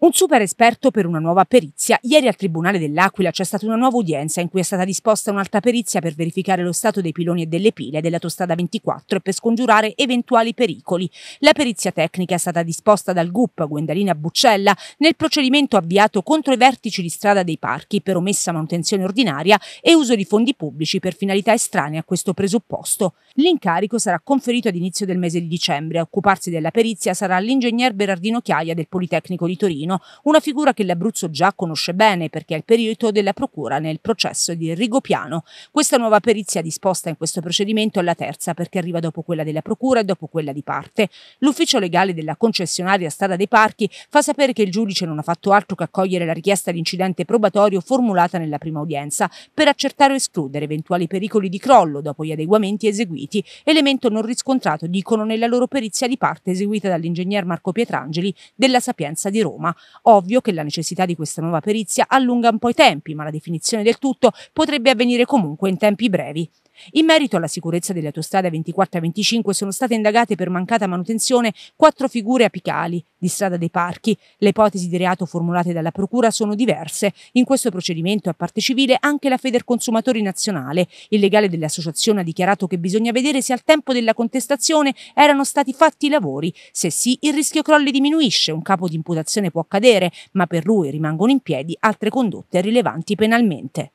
Un super esperto per una nuova perizia. Ieri al Tribunale dell'Aquila c'è stata una nuova udienza in cui è stata disposta un'altra perizia per verificare lo stato dei piloni e delle pile dell'autostrada 24 e per scongiurare eventuali pericoli. La perizia tecnica è stata disposta dal GUP Gwendalina Buccella nel procedimento avviato contro i vertici di strada dei parchi per omessa manutenzione ordinaria e uso di fondi pubblici per finalità estranee a questo presupposto. L'incarico sarà conferito ad inizio del mese di dicembre. A occuparsi della perizia sarà l'ingegner Berardino Chiaia del Politecnico di Torino Martino, una figura che l'Abruzzo già conosce bene perché è il perito della procura nel processo di Rigopiano. Questa nuova perizia disposta in questo procedimento è la terza perché arriva dopo quella della procura e dopo quella di parte. L'ufficio legale della concessionaria Strada dei Parchi fa sapere che il giudice non ha fatto altro che accogliere la richiesta di incidente probatorio formulata nella prima udienza per accertare o escludere eventuali pericoli di crollo dopo gli adeguamenti eseguiti, elemento non riscontrato, dicono, nella loro perizia di parte eseguita dall'ingegner Marco Pietrangeli della Sapienza di Roma. Ovvio che la necessità di questa nuova perizia allunga un po' i tempi, ma la definizione del tutto potrebbe avvenire comunque in tempi brevi. In merito alla sicurezza delle autostrade 24 e 25 sono state indagate per mancata manutenzione quattro figure apicali di strada dei parchi. Le ipotesi di reato formulate dalla Procura sono diverse. In questo procedimento a parte civile anche la Feder Consumatori Nazionale. Il legale dell'associazione ha dichiarato che bisogna vedere se al tempo della contestazione erano stati fatti i lavori. Se sì, il rischio crolli diminuisce, un capo di imputazione può accadere, ma per lui rimangono in piedi altre condotte rilevanti penalmente.